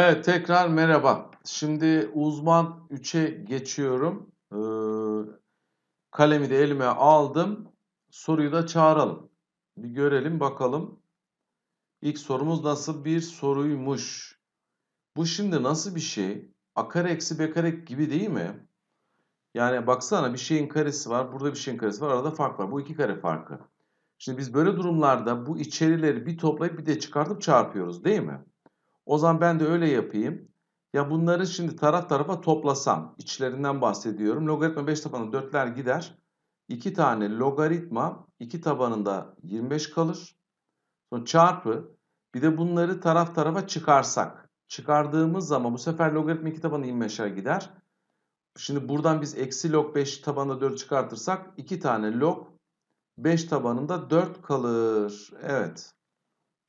Evet tekrar merhaba. Şimdi uzman 3'e geçiyorum. Ee, kalemi de elime aldım. Soruyu da çağıralım. Bir görelim bakalım. İlk sorumuz nasıl bir soruymuş? Bu şimdi nasıl bir şey? A kare eksi b kare gibi değil mi? Yani baksana bir şeyin karesi var. Burada bir şeyin karesi var. Arada fark var. Bu iki kare farkı. Şimdi biz böyle durumlarda bu içerileri bir toplayıp bir de çıkartıp çarpıyoruz değil mi? O zaman ben de öyle yapayım. Ya bunları şimdi taraf tarafa toplasam, içlerinden bahsediyorum. Logaritma 5 tabanında 4'ler gider. 2 tane logaritma 2 tabanında 25 kalır. Sonra çarpı bir de bunları taraf tarafa çıkarsak. Çıkardığımız zaman bu sefer logaritma 2 tabanı 25'e gider. Şimdi buradan biz eksi log 5 tabanında 4 çıkartırsak 2 tane log 5 tabanında 4 kalır. Evet.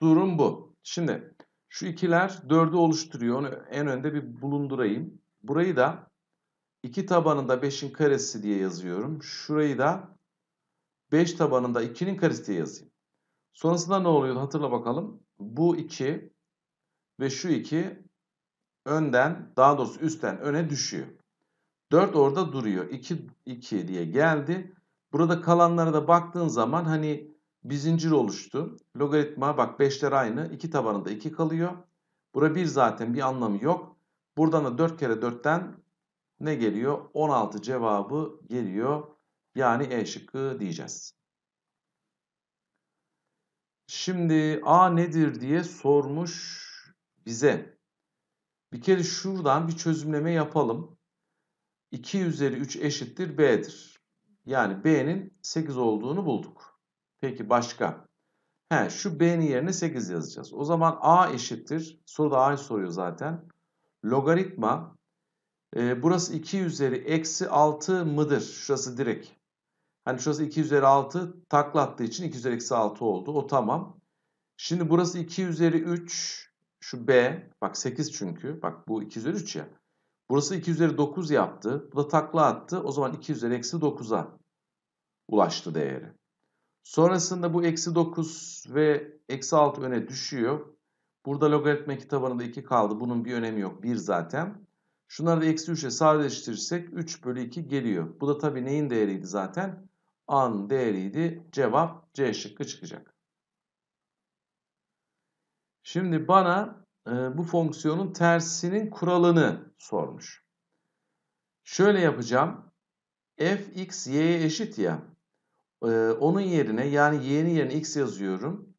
Durum bu. Şimdi şu ikiler dördü oluşturuyor. Onu en önde bir bulundurayım. Burayı da 2 tabanında 5'in karesi diye yazıyorum. Şurayı da 5 tabanında 2'nin karesi diye yazayım. Sonrasında ne oluyor? Hatırla bakalım. Bu 2 ve şu 2 önden daha doğrusu üstten öne düşüyor. 4 orada duruyor. 2 2 diye geldi. Burada kalanlara da baktığın zaman hani bir zincir oluştu. Logaritma bak 5'ler aynı. 2 tabanında 2 kalıyor. Bura 1 zaten bir anlamı yok. Buradan da 4 kere 4'ten ne geliyor? 16 cevabı geliyor. Yani E şıkkı diyeceğiz. Şimdi A nedir diye sormuş bize. Bir kere şuradan bir çözümleme yapalım. 2 üzeri 3 eşittir B'dir. Yani B'nin 8 olduğunu bulduk. Peki başka? He, şu b'nin yerine 8 yazacağız. O zaman a eşittir. Soruda a'yı soruyor zaten. Logaritma e, burası 2 üzeri eksi 6 mıdır? Şurası direkt. Hani şurası 2 üzeri 6 taklattığı için 2 üzeri eksi 6 oldu. O tamam. Şimdi burası 2 üzeri 3. Şu b. Bak 8 çünkü. Bak bu 2 üzeri 3 ya. Burası 2 üzeri 9 yaptı. Bu da takla attı. O zaman 2 üzeri eksi 9'a ulaştı değeri. Sonrasında bu eksi 9 ve eksi 6 öne düşüyor. Burada logaritma tabanında 2 kaldı. Bunun bir önemi yok. 1 zaten. Şunları da eksi 3 sadeleştirirsek 3 bölü 2 geliyor. Bu da tabii neyin değeriydi zaten? A'nın değeriydi. Cevap C şıkkı çıkacak. Şimdi bana e, bu fonksiyonun tersinin kuralını sormuş. Şöyle yapacağım. f x y'ye eşit ya. Ee, onun yerine yani y'nin yerine x yazıyorum.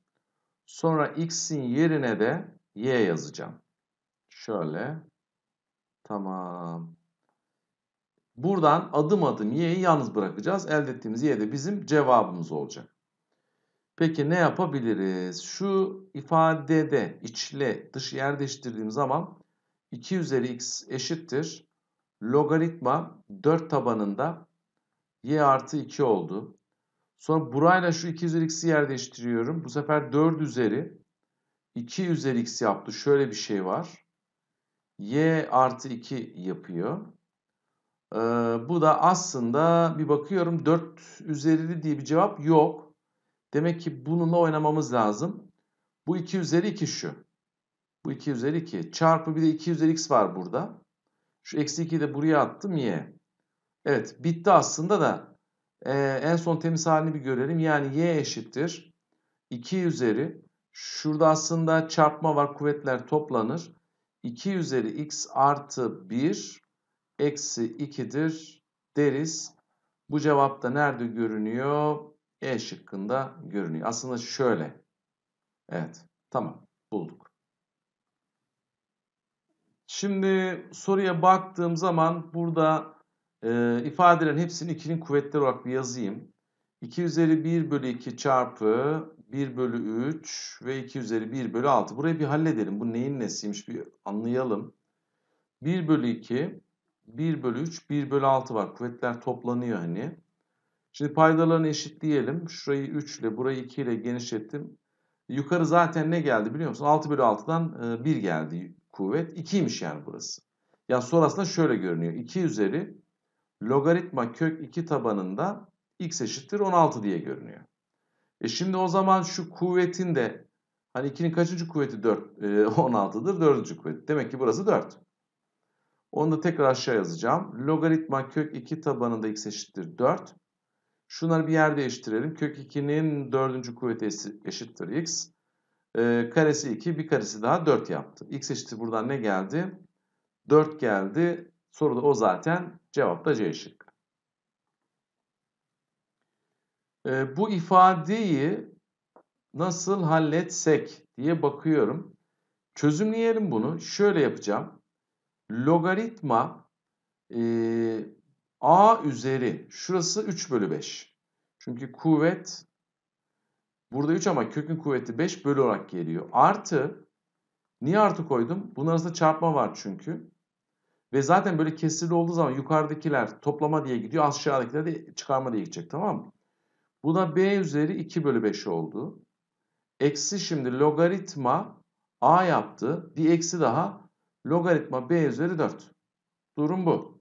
Sonra x'in yerine de y yazacağım. Şöyle. Tamam. Buradan adım adım y'yi yalnız bırakacağız. Elde ettiğimiz y de bizim cevabımız olacak. Peki ne yapabiliriz? Şu ifadede içle dış yer değiştirdiğim zaman 2 üzeri x eşittir. Logaritma 4 tabanında y artı 2 oldu. Sonra burayla şu 2 üzeri x'i yer değiştiriyorum. Bu sefer 4 üzeri 2 üzeri x yaptı. Şöyle bir şey var. y artı 2 yapıyor. Ee, bu da aslında bir bakıyorum 4 üzeri diye bir cevap yok. Demek ki bununla oynamamız lazım. Bu 2 üzeri 2 şu. Bu 2 üzeri 2. Çarpı bir de 2 üzeri x var burada. Şu eksi 2'yi de buraya attım y. Evet bitti aslında da ee, en son temiz halini bir görelim. Yani y eşittir 2 üzeri şurada aslında çarpma var kuvvetler toplanır. 2 üzeri x artı 1 eksi 2'dir deriz. Bu cevap da nerede görünüyor? E şıkkında görünüyor. Aslında şöyle. Evet. Tamam. Bulduk. Şimdi soruya baktığım zaman burada e, ifadelerin hepsini 2'nin kuvvetleri olarak bir yazayım. 2 üzeri 1 bölü 2 çarpı 1 bölü 3 ve 2 üzeri 1 bölü 6. Burayı bir halledelim. Bu neyin nesiymiş bir anlayalım. 1 bölü 2, 1 bölü 3, 1 bölü 6 var. Kuvvetler toplanıyor hani. Şimdi paydalarını eşitleyelim. Şurayı 3 ile burayı 2 ile genişlettim. Yukarı zaten ne geldi biliyor musun? 6 bölü 6'dan 1 e, geldi kuvvet. 2'ymiş yani burası. Ya yani sonrasında şöyle görünüyor. 2 üzeri logaritma kök 2 tabanında x eşittir 16 diye görünüyor. E şimdi o zaman şu kuvvetin de hani 2'nin kaçıncı kuvveti 4 e, 16'dır 4. kuvvet. Demek ki burası 4. Onu da tekrar aşağı yazacağım. Logaritma kök 2 tabanında x eşittir 4. Şunları bir yer değiştirelim. Kök 2'nin 4. kuvveti eşittir x. E, karesi 2 bir karesi daha 4 yaptı. x eşittir buradan ne geldi? 4 geldi. Soruda o zaten. Cevap da C şıkkı. E, bu ifadeyi nasıl halletsek diye bakıyorum. Çözümleyelim bunu. Şöyle yapacağım. Logaritma e, a üzeri. Şurası 3 bölü 5. Çünkü kuvvet burada 3 ama kökün kuvveti 5 bölü olarak geliyor. Artı niye artı koydum? Bunun arasında çarpma var çünkü. Ve zaten böyle kesirli olduğu zaman yukarıdakiler toplama diye gidiyor. Aşağıdakiler de çıkarma diye gidecek tamam mı? Bu da b üzeri 2 bölü 5 oldu. Eksi şimdi logaritma a yaptı. Bir eksi daha logaritma b üzeri 4. Durum bu.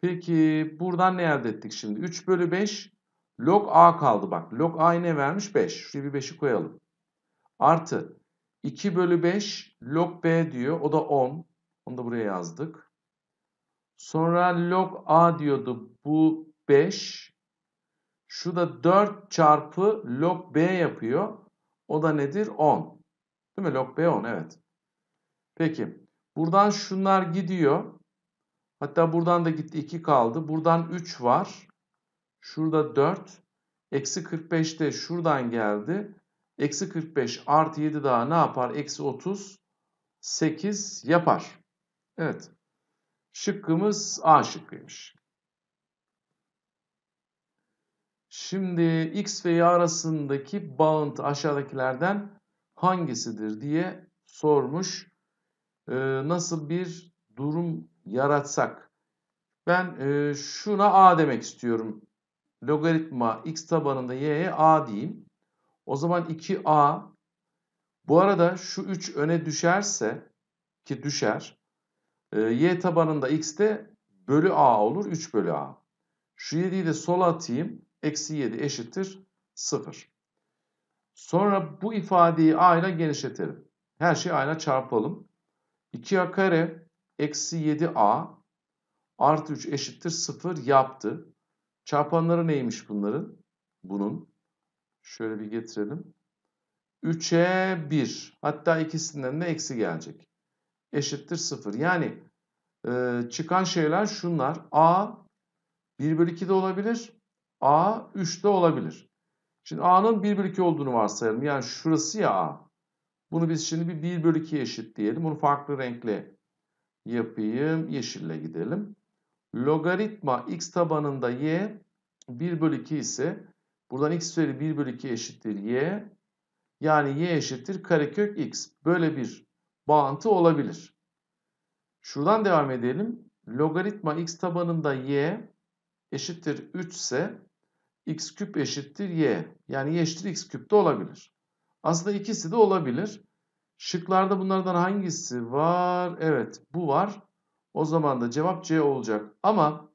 Peki buradan ne elde ettik şimdi? 3 bölü 5 log a kaldı bak. Log a ne vermiş? 5. Şuraya bir 5'i koyalım. Artı 2 bölü 5 log b diyor. O da 10. Onu da buraya yazdık. Sonra log a diyordu. Bu 5. Şu da 4 çarpı log b yapıyor. O da nedir? 10. Değil mi? Log b 10 evet. Peki. Buradan şunlar gidiyor. Hatta buradan da gitti 2 kaldı. Buradan 3 var. Şurada 4. Eksi 45 de şuradan geldi. Eksi 45 artı 7 daha ne yapar? Eksi 30. 8 yapar. Evet. Şıkkımız A şıkkıymış. Şimdi x ve y arasındaki bağıntı aşağıdakilerden hangisidir diye sormuş. Ee, nasıl bir durum yaratsak? Ben e, şuna a demek istiyorum. Logaritma x tabanında y'ye a diyeyim. O zaman 2a. Bu arada şu 3 öne düşerse ki düşer. Ee, y tabanında x de bölü a olur. 3 bölü a. Şu 7'yi de sola atayım. Eksi 7 eşittir 0. Sonra bu ifadeyi a ile genişletelim. Her şeyi a ile çarpalım. 2a kare eksi 7a artı 3 eşittir 0 yaptı. Çarpanları neymiş bunların? Bunun. Şöyle bir getirelim. 3'e 1. Hatta ikisinden de eksi gelecek eşittir 0. Yani e, çıkan şeyler şunlar. A 1 bölü 2 de olabilir. A 3 de olabilir. Şimdi A'nın 1 bölü 2 olduğunu varsayalım. Yani şurası ya A. Bunu biz şimdi bir 1 bölü 2 eşit diyelim. Bunu farklı renkle yapayım. Yeşille gidelim. Logaritma x tabanında y 1 bölü 2 ise buradan x üzeri 1 bölü 2 eşittir y. Yani y eşittir karekök x. Böyle bir bağıntı olabilir. Şuradan devam edelim. Logaritma x tabanında y eşittir 3 ise x küp eşittir y. Yani y eşittir x küp de olabilir. Aslında ikisi de olabilir. Şıklarda bunlardan hangisi var? Evet bu var. O zaman da cevap C olacak. Ama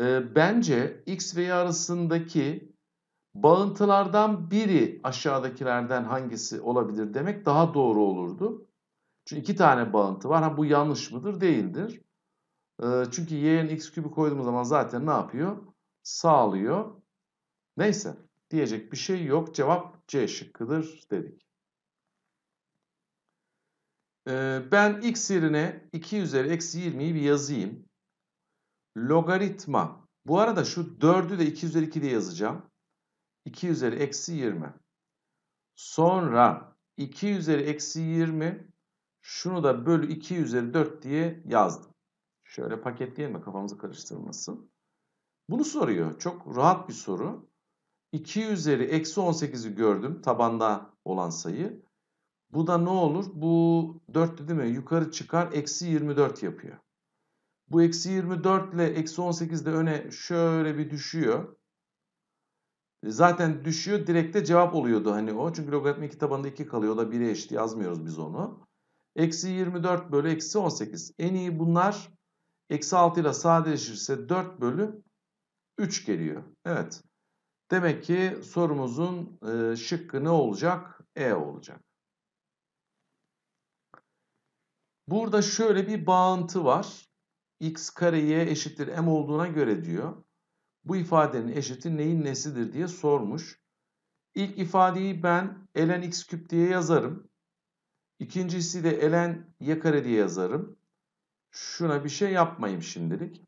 e, bence x ve y arasındaki bağıntılardan biri aşağıdakilerden hangisi olabilir demek daha doğru olurdu. Çünkü iki tane bağıntı var. Ha bu yanlış mıdır? Değildir. E, çünkü y'nin x kübü koyduğumuz zaman zaten ne yapıyor? Sağlıyor. Neyse diyecek bir şey yok. Cevap C şıkkıdır dedik. E, ben x yerine 2 üzeri eksi 20'yi bir yazayım. Logaritma. Bu arada şu 4'ü de 2 üzeri 2 diye yazacağım. 2 üzeri eksi 20. Sonra 2 üzeri eksi 20 şunu da bölü 2 üzeri 4 diye yazdım. Şöyle paketleyelim de kafamızı karıştırmasın. Bunu soruyor. Çok rahat bir soru. 2 üzeri eksi 18'i gördüm tabanda olan sayı. Bu da ne olur? Bu 4 değil mi? Yukarı çıkar eksi 24 yapıyor. Bu eksi 24 ile eksi 18 de öne şöyle bir düşüyor. E, zaten düşüyor direkt de cevap oluyordu hani o. Çünkü logaritmik tabanında 2 kalıyor. O da 1'e eşit yazmıyoruz biz onu. Eksi 24 bölü eksi 18. En iyi bunlar eksi 6 ile sadeleşirse 4 bölü 3 geliyor. Evet. Demek ki sorumuzun e, şıkkı ne olacak? E olacak. Burada şöyle bir bağıntı var. x kare y eşittir m olduğuna göre diyor. Bu ifadenin eşiti neyin nesidir diye sormuş. İlk ifadeyi ben ln x küp diye yazarım. İkincisi de elen y kare diye yazarım. Şuna bir şey yapmayayım şimdilik.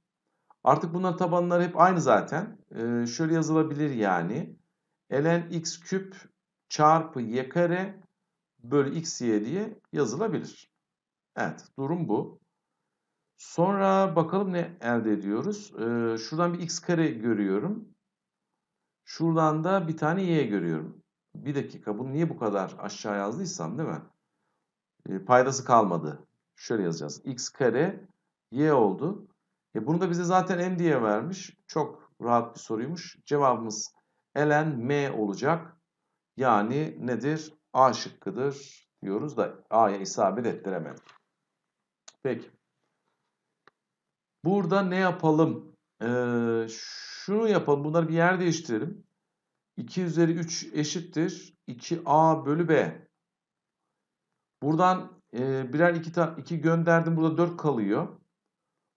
Artık bunların tabanları hep aynı zaten. Ee, şöyle yazılabilir yani. elen x küp çarpı y kare bölü x y diye yazılabilir. Evet durum bu. Sonra bakalım ne elde ediyoruz. Ee, şuradan bir x kare görüyorum. Şuradan da bir tane y görüyorum. Bir dakika bunu niye bu kadar aşağı yazdıysam değil mi? e, paydası kalmadı. Şöyle yazacağız. x kare y oldu. E, bunu da bize zaten m diye vermiş. Çok rahat bir soruymuş. Cevabımız ln m olacak. Yani nedir? A şıkkıdır diyoruz da A'ya isabet ettiremem. Peki. Burada ne yapalım? Ee, şunu yapalım. Bunları bir yer değiştirelim. 2 üzeri 3 eşittir. 2A bölü B. Buradan e, birer iki, iki gönderdim. Burada 4 kalıyor.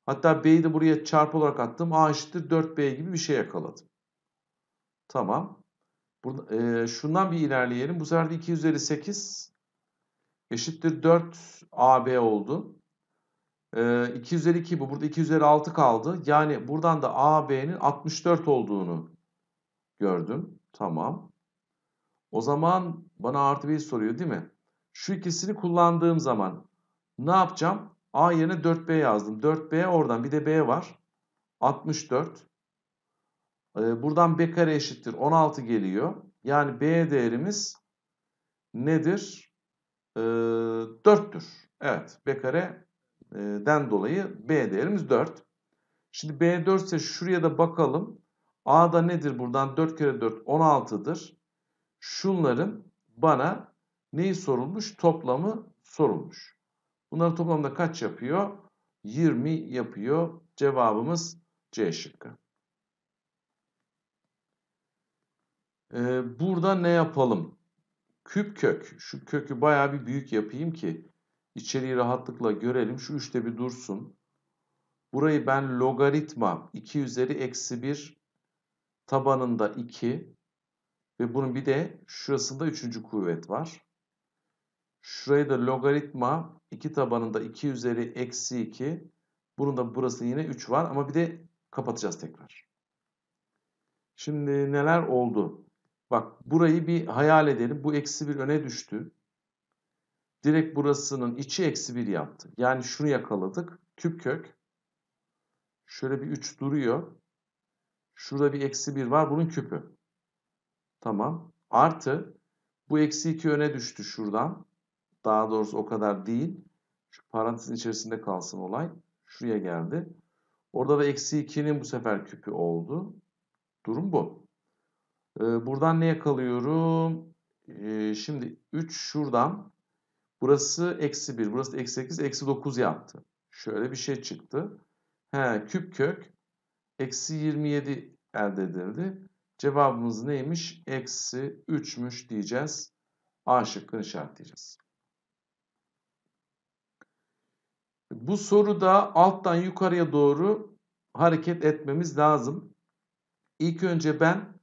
Hatta B'yi de buraya çarpı olarak attım. A eşittir 4B gibi bir şey yakaladım. Tamam. Burada, e, şundan bir ilerleyelim. Bu sefer de 2 üzeri 8 eşittir 4AB oldu. E, 2 üzeri 2 bu. Burada 2 üzeri 6 kaldı. Yani buradan da AB'nin 64 olduğunu gördüm. Tamam. O zaman bana artı 1 soruyor değil mi? Şu ikisini kullandığım zaman ne yapacağım? A yerine 4B yazdım. 4B oradan bir de B var. 64. Ee, buradan B kare eşittir. 16 geliyor. Yani B değerimiz nedir? Ee, 4'tür. Evet. B kare'den e, dolayı B değerimiz 4. Şimdi B 4 ise şuraya da bakalım. A da nedir buradan? 4 kere 4 16'dır. Şunların bana neyi sorulmuş? Toplamı sorulmuş. Bunların toplamda kaç yapıyor? 20 yapıyor. Cevabımız C şıkkı. Ee, burada ne yapalım? Küp kök. Şu kökü baya bir büyük yapayım ki içeriği rahatlıkla görelim. Şu üçte bir dursun. Burayı ben logaritma 2 üzeri eksi 1 tabanında 2 ve bunun bir de şurasında üçüncü kuvvet var. Şurayı da logaritma 2 tabanında 2 üzeri eksi 2. Bunun da burası yine 3 var ama bir de kapatacağız tekrar. Şimdi neler oldu? Bak burayı bir hayal edelim. Bu eksi 1 öne düştü. Direkt burasının içi eksi 1 yaptı. Yani şunu yakaladık. Küp kök. Şöyle bir 3 duruyor. Şurada bir eksi 1 var. Bunun küpü. Tamam. Artı bu eksi 2 öne düştü şuradan. Daha doğrusu o kadar değil. Şu parantezin içerisinde kalsın olay. Şuraya geldi. Orada da eksi 2'nin bu sefer küpü oldu. Durum bu. Ee, buradan ne yakalıyorum? Ee, şimdi 3 şuradan. Burası eksi 1, burası da eksi 8, eksi 9 yaptı. Şöyle bir şey çıktı. He, küp kök eksi 27 elde edildi. Cevabımız neymiş? Eksi 3'müş diyeceğiz. A şıkkını işaretleyeceğiz. Bu soruda alttan yukarıya doğru hareket etmemiz lazım. İlk önce ben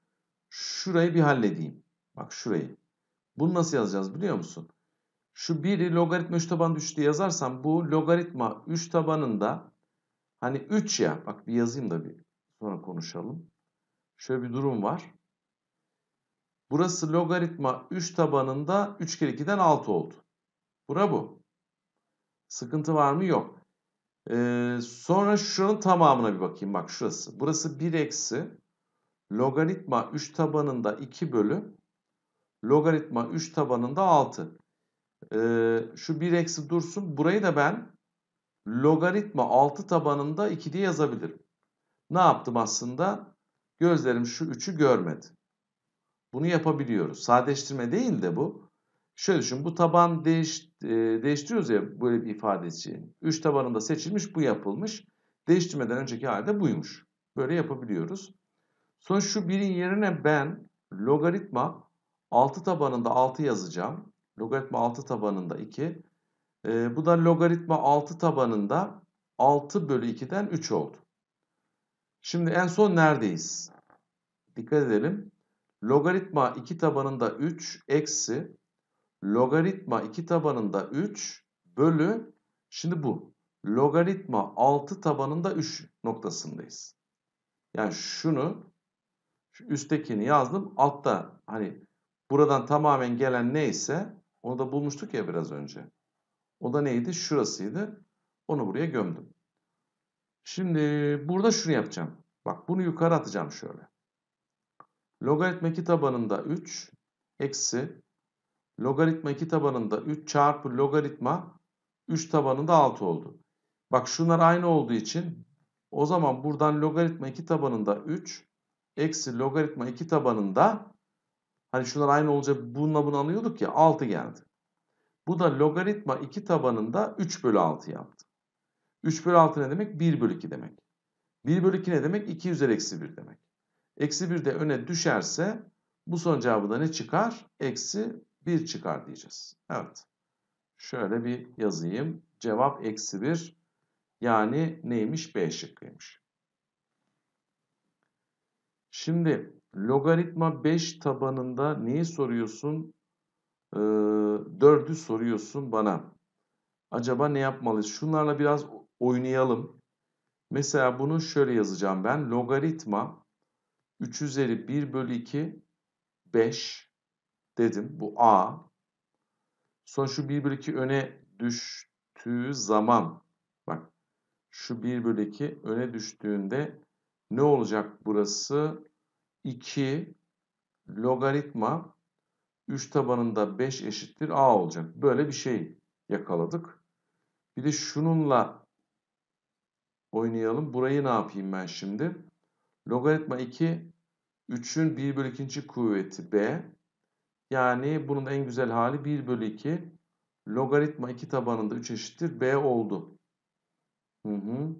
şurayı bir halledeyim. Bak şurayı. Bunu nasıl yazacağız biliyor musun? Şu 1'i logaritma 3 taban düştü yazarsam bu logaritma 3 tabanında hani 3 ya bak bir yazayım da bir sonra konuşalım. Şöyle bir durum var. Burası logaritma 3 tabanında 3 kere 2'den 6 oldu. Bura bu. Sıkıntı var mı? Yok. Ee, sonra şunun tamamına bir bakayım. Bak şurası. Burası 1 eksi logaritma 3 tabanında 2 bölü logaritma 3 tabanında 6. Ee, şu 1 eksi dursun. Burayı da ben logaritma 6 tabanında 2 diye yazabilirim. Ne yaptım aslında? Gözlerim şu 3'ü görmedi. Bunu yapabiliyoruz. Sadeleştirme değil de bu. Şöyle düşün. Bu taban değiş, değiştiriyoruz ya böyle bir ifade için. 3 tabanında seçilmiş bu yapılmış. Değiştirmeden önceki halde buymuş. Böyle yapabiliyoruz. Sonra şu birin yerine ben logaritma 6 tabanında 6 yazacağım. Logaritma 6 tabanında 2. E, bu da logaritma 6 tabanında 6 bölü 2'den 3 oldu. Şimdi en son neredeyiz? Dikkat edelim. Logaritma 2 tabanında 3 eksi logaritma 2 tabanında 3 bölü şimdi bu logaritma 6 tabanında 3 noktasındayız. Yani şunu şu üsttekini yazdım. Altta hani buradan tamamen gelen neyse onu da bulmuştuk ya biraz önce. O da neydi? Şurasıydı. Onu buraya gömdüm. Şimdi burada şunu yapacağım. Bak bunu yukarı atacağım şöyle. Logaritma 2 tabanında 3 eksi Logaritma 2 tabanında 3 çarpı logaritma 3 tabanında 6 oldu. Bak şunlar aynı olduğu için o zaman buradan logaritma 2 tabanında 3 eksi logaritma 2 tabanında hani şunlar aynı olacak bununla bunu alıyorduk ya 6 geldi. Bu da logaritma 2 tabanında 3 bölü 6 yaptı. 3 bölü 6 ne demek? 1 bölü 2 demek. 1 bölü 2 ne demek? 2 üzeri eksi 1 demek. Eksi 1 de öne düşerse bu son cevabı da ne çıkar? Eksi 1 çıkar diyeceğiz. Evet. Şöyle bir yazayım. Cevap eksi 1 yani neymiş? B şıkkıymış. Şimdi logaritma 5 tabanında neyi soruyorsun? Ee, 4'ü soruyorsun bana. Acaba ne yapmalıyız? Şunlarla biraz oynayalım. Mesela bunu şöyle yazacağım ben. Logaritma 3 üzeri 1 bölü 2 5 dedim. Bu A. Sonra şu 1 bölü 2 öne düştüğü zaman bak şu 1 bölü 2 öne düştüğünde ne olacak burası? 2 logaritma 3 tabanında 5 eşittir A olacak. Böyle bir şey yakaladık. Bir de şununla oynayalım. Burayı ne yapayım ben şimdi? Logaritma 2 3'ün 1 bölü 2. kuvveti B yani bunun en güzel hali 1 bölü 2 logaritma 2 tabanında 3 eşittir b oldu. Hı hı.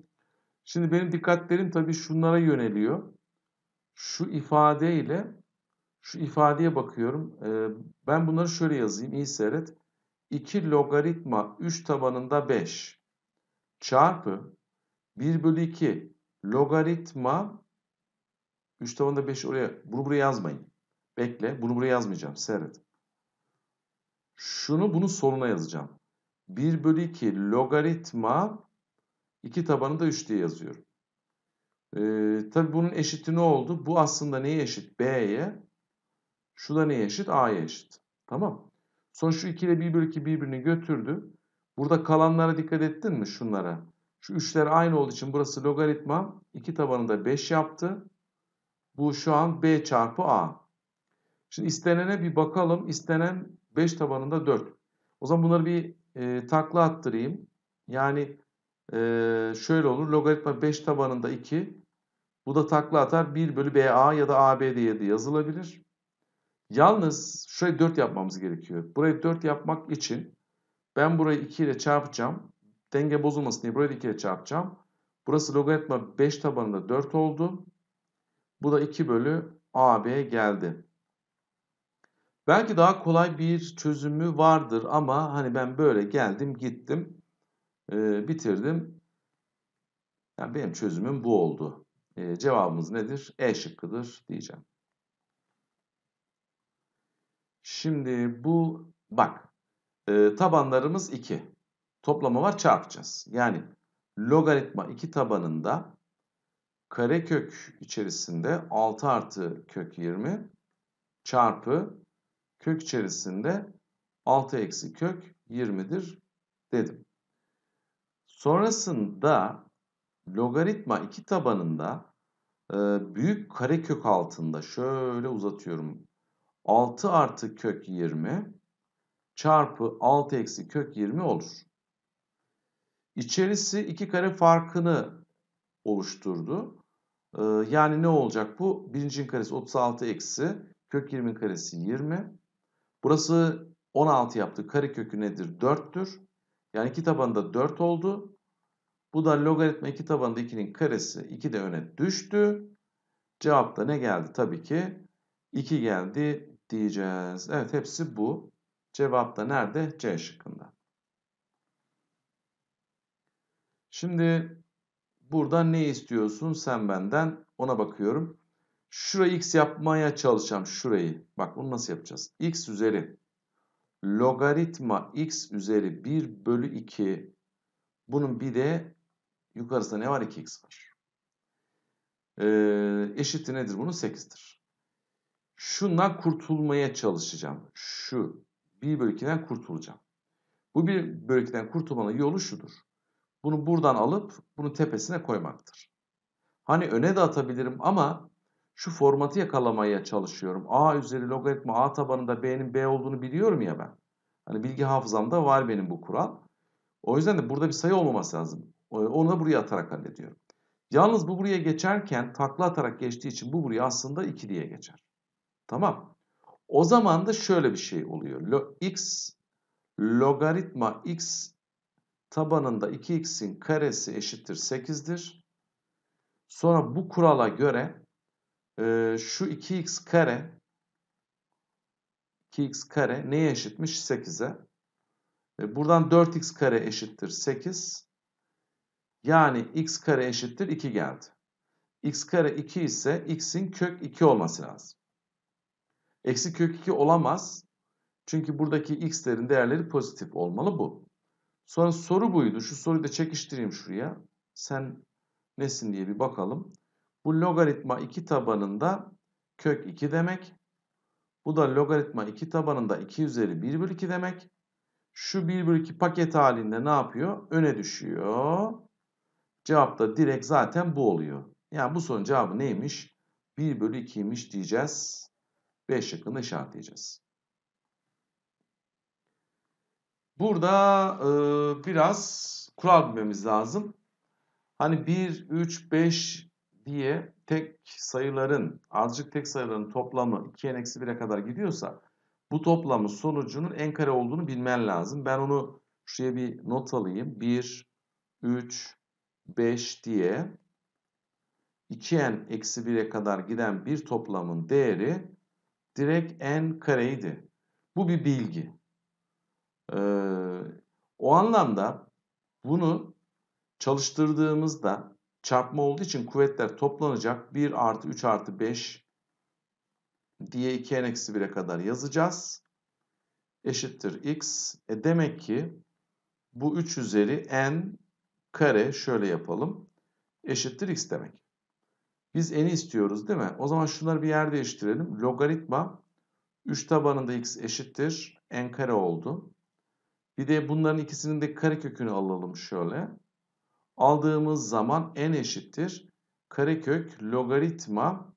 Şimdi benim dikkatlerim tabii şunlara yöneliyor. Şu ifade ile şu ifadeye bakıyorum. Ee, ben bunları şöyle yazayım. iyi seyret. 2 logaritma 3 tabanında 5 çarpı 1 bölü 2 logaritma 3 tabanında 5 oraya bunu buraya yazmayın. Bekle. Bunu buraya yazmayacağım. Seyret. Şunu bunun sonuna yazacağım. 1 bölü 2 logaritma 2 da 3 diye yazıyorum. Ee, tabii bunun eşiti ne oldu? Bu aslında neye eşit? B'ye. Şu da neye eşit? A'ya eşit. Tamam. Sonuç şu 2 ile 1 bölü 2 birbirini götürdü. Burada kalanlara dikkat ettin mi? Şunlara. Şu 3'ler aynı olduğu için burası logaritma. 2 tabanında 5 yaptı. Bu şu an B çarpı A. Şimdi istenene bir bakalım. İstenen 5 tabanında 4. O zaman bunları bir e, takla attırayım. Yani e, şöyle olur. Logaritma 5 tabanında 2. Bu da takla atar. 1 bölü BA ya da AB diye de yazılabilir. Yalnız şöyle 4 yapmamız gerekiyor. Burayı 4 yapmak için ben burayı 2 ile çarpacağım. Denge bozulmasın diye burayı da 2 ile çarpacağım. Burası logaritma 5 tabanında 4 oldu. Bu da 2 bölü AB geldi. Belki daha kolay bir çözümü vardır ama hani ben böyle geldim gittim e, bitirdim. Yani benim çözümüm bu oldu. E, cevabımız nedir? E şıkkıdır diyeceğim. Şimdi bu bak e, tabanlarımız 2. Toplama var çarpacağız. Yani logaritma 2 tabanında karekök içerisinde 6 artı kök 20 çarpı kök içerisinde 6 eksi kök 20'dir dedim. Sonrasında logaritma 2 tabanında e, büyük kare kök altında şöyle uzatıyorum. 6 artı kök 20 çarpı 6 eksi kök 20 olur. İçerisi iki kare farkını oluşturdu. E, yani ne olacak bu? Birincinin karesi 36 eksi kök 20'nin karesi 20. Burası 16 yaptı. Karekökü nedir? 4'tür. Yani 2 tabanında 4 oldu. Bu da logaritma 2 tabanında 2'nin karesi 2 de öne düştü. Cevapta ne geldi? Tabii ki 2 geldi diyeceğiz. Evet hepsi bu. Cevapta nerede? C şıkkında. Şimdi burada ne istiyorsun sen benden? Ona bakıyorum. Şurayı x yapmaya çalışacağım şurayı. Bak bunu nasıl yapacağız? x üzeri logaritma x üzeri 1 bölü 2. Bunun bir de yukarısında ne var? 2x var. Ee, eşiti nedir bunun? 8'dir. Şundan kurtulmaya çalışacağım. Şu 1 bölü 2'den kurtulacağım. Bu 1 bölü 2'den kurtulmanın yolu şudur. Bunu buradan alıp bunu tepesine koymaktır. Hani öne de atabilirim ama şu formatı yakalamaya çalışıyorum. A üzeri logaritma A tabanında B'nin B olduğunu biliyorum ya ben. Hani bilgi hafızamda var benim bu kural. O yüzden de burada bir sayı olmaması lazım. Onu da buraya atarak hallediyorum. Yalnız bu buraya geçerken takla atarak geçtiği için bu buraya aslında 2 diye geçer. Tamam. O zaman da şöyle bir şey oluyor. Lo, x logaritma x tabanında 2x'in karesi eşittir 8'dir. Sonra bu kurala göre ee, şu 2x kare 2x kare neye eşitmiş? 8'e. buradan 4x kare eşittir 8. Yani x kare eşittir 2 geldi. x kare 2 ise x'in kök 2 olması lazım. Eksi kök 2 olamaz. Çünkü buradaki x'lerin değerleri pozitif olmalı bu. Sonra soru buydu. Şu soruyu da çekiştireyim şuraya. Sen nesin diye bir bakalım. Bu logaritma 2 tabanında kök 2 demek. Bu da logaritma 2 tabanında 2 üzeri 1 bölü 2 demek. Şu 1 bölü 2 paket halinde ne yapıyor? Öne düşüyor. Cevap da direkt zaten bu oluyor. Yani bu sorunun cevabı neymiş? 1 bölü 2'ymiş diyeceğiz. 5 şıkkında işaretleyeceğiz. Burada e, biraz kural bilmemiz lazım. Hani 1, 3, 5 diye tek sayıların, azıcık tek sayıların toplamı 2n-1'e kadar gidiyorsa bu toplamın sonucunun n kare olduğunu bilmen lazım. Ben onu şuraya bir not alayım. 1, 3, 5 diye 2n-1'e kadar giden bir toplamın değeri direkt n kareydi. Bu bir bilgi. Ee, o anlamda bunu çalıştırdığımızda çarpma olduğu için kuvvetler toplanacak. 1 artı 3 artı 5 diye 2n eksi 1'e kadar yazacağız. Eşittir x. E demek ki bu 3 üzeri n kare şöyle yapalım. Eşittir x demek. Biz n'i istiyoruz değil mi? O zaman şunları bir yer değiştirelim. Logaritma 3 tabanında x eşittir n kare oldu. Bir de bunların ikisinin de kare kökünü alalım şöyle aldığımız zaman n eşittir. Karekök logaritma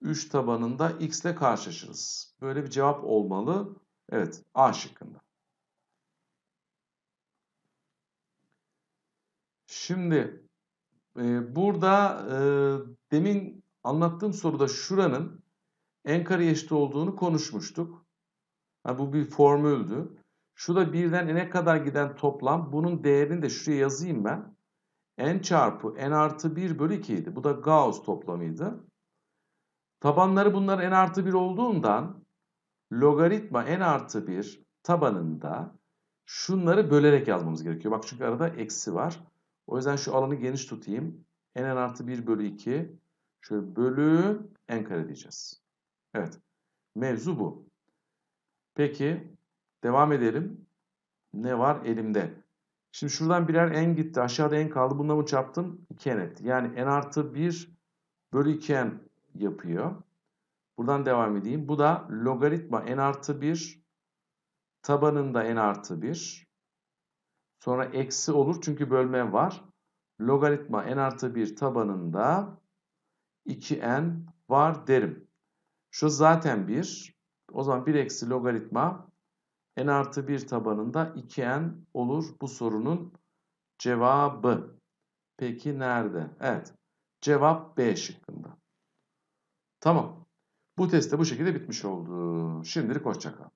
3 tabanında x ile karşılaşırız. Böyle bir cevap olmalı. Evet A şıkkında. Şimdi e, burada e, demin anlattığım soruda şuranın n kare eşit olduğunu konuşmuştuk. Yani bu bir formüldü. Şu birden n'e kadar giden toplam. Bunun değerini de şuraya yazayım ben n çarpı n artı 1 bölü 2 idi. Bu da Gauss toplamıydı. Tabanları bunlar n artı 1 olduğundan logaritma n artı 1 tabanında şunları bölerek yazmamız gerekiyor. Bak çünkü arada eksi var. O yüzden şu alanı geniş tutayım. n n artı 1 bölü 2 şöyle bölü n kare diyeceğiz. Evet. Mevzu bu. Peki devam edelim. Ne var elimde? Şimdi şuradan birer n gitti. Aşağıda n kaldı. Bununla mı çarptım? 2 n etti. Yani n artı 1 bölü 2 n yapıyor. Buradan devam edeyim. Bu da logaritma n artı 1 tabanında n artı 1. Sonra eksi olur çünkü bölme var. Logaritma n artı 1 tabanında 2n var derim. Şu zaten 1. O zaman 1 eksi logaritma n artı 1 tabanında 2n olur bu sorunun cevabı. Peki nerede? Evet. Cevap B şıkkında. Tamam. Bu test de bu şekilde bitmiş oldu. Şimdilik hoşçakal.